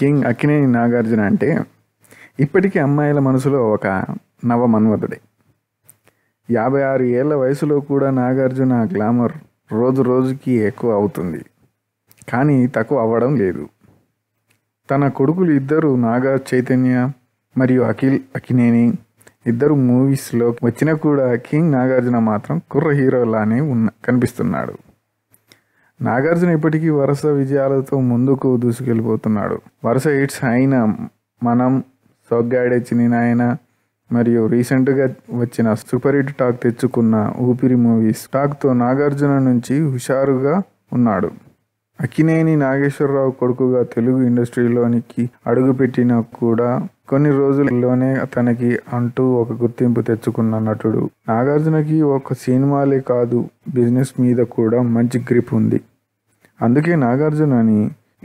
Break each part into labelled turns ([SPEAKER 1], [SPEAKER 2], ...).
[SPEAKER 1] king Akkineni Nagarjuna అంటే ఇప్పటికీ అమ్మాయిల మనసులో ఒక నవ యాభై ఆరు ఏళ్ల వయసులో కూడా నాగార్జున గ్లామర్ రోజు రోజుకి ఎక్కువ అవుతుంది కానీ తక్కువ అవ్వడం లేదు తన కొడుకులు ఇద్దరు నాగా చైతన్య మరియు అఖిల్ అకినేని ఇద్దరు మూవీస్లో వచ్చినా కూడా కింగ్ నాగార్జున మాత్రం కుర్ర హీరోలానే ఉన్న కనిపిస్తున్నాడు నాగార్జున ఇప్పటికీ వరుస విజయాలతో ముందుకు దూసుకెళ్ళిపోతున్నాడు వరుస హిట్స్ అయిన మనం సొగ్గాడే నాయన మరియు రీసెంట్గా వచ్చిన సూపర్ హిట్ టాక్ తెచ్చుకున్న ఊపిరి మూవీస్ టాక్తో నాగార్జున నుంచి హుషారుగా ఉన్నాడు అక్కినేని నాగేశ్వరరావు కొడుకుగా తెలుగు ఇండస్ట్రీలోనికి అడుగుపెట్టినా కూడా కొన్ని రోజుల్లోనే తనకి అంటూ ఒక గుర్తింపు తెచ్చుకున్న నటుడు నాగార్జునకి ఒక సినిమాలే కాదు బిజినెస్ మీద కూడా మంచి గ్రిప్ ఉంది అందుకే నాగార్జునని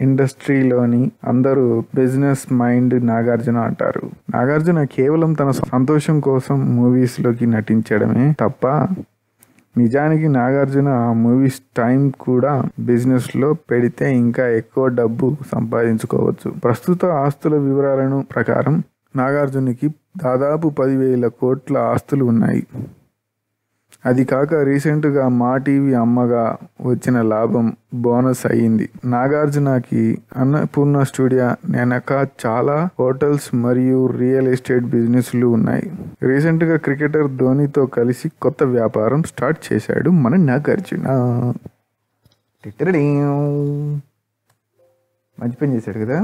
[SPEAKER 1] ఇండస్ట్రీలోని అందరూ బిజినెస్ మైండ్ నాగార్జున అంటారు నాగార్జున కేవలం తన సంతోషం కోసం మూవీస్లోకి నటించడమే తప్ప నిజానికి నాగార్జున ఆ మూవీస్ టైం కూడా బిజినెస్ లో పెడితే ఇంకా ఎక్కువ డబ్బు సంపాదించుకోవచ్చు ప్రస్తుత ఆస్తుల వివరాలను ప్రకారం నాగార్జునకి దాదాపు పదివేల కోట్ల ఆస్తులు ఉన్నాయి అది కాక రీసెంట్గా మా టీవీ అమ్మగా వచ్చిన లాభం బోనస్ అయ్యింది నాగార్జునకి అన్నపూర్ణ స్టూడియో నేనక చాలా హోటల్స్ మరియు రియల్ ఎస్టేట్ బిజినెస్లు ఉన్నాయి రీసెంట్గా క్రికెటర్ ధోనితో కలిసి కొత్త వ్యాపారం స్టార్ట్ చేశాడు మన నాగార్జున మంచి పని చేశాడు కదా